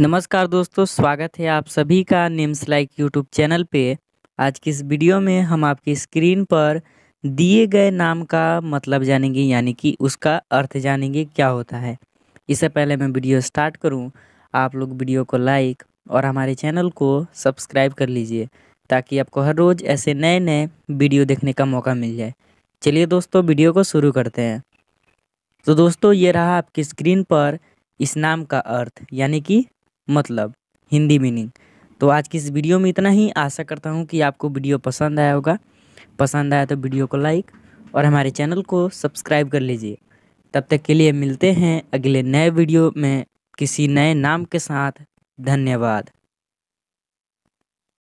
नमस्कार दोस्तों स्वागत है आप सभी का नेम्स लाइक यूट्यूब चैनल पे आज की इस वीडियो में हम आपकी स्क्रीन पर दिए गए नाम का मतलब जानेंगे यानी कि उसका अर्थ जानेंगे क्या होता है इससे पहले मैं वीडियो स्टार्ट करूं आप लोग वीडियो को लाइक और हमारे चैनल को सब्सक्राइब कर लीजिए ताकि आपको हर रोज़ ऐसे नए नए वीडियो देखने का मौका मिल जाए चलिए दोस्तों वीडियो को शुरू करते हैं तो दोस्तों ये रहा आपकी स्क्रीन पर इस नाम का अर्थ यानी कि मतलब हिंदी मीनिंग तो आज की इस वीडियो में इतना ही आशा करता हूँ कि आपको वीडियो पसंद आया होगा पसंद आया तो वीडियो को लाइक और हमारे चैनल को सब्सक्राइब कर लीजिए तब तक के लिए मिलते हैं अगले नए वीडियो में किसी नए नाम के साथ धन्यवाद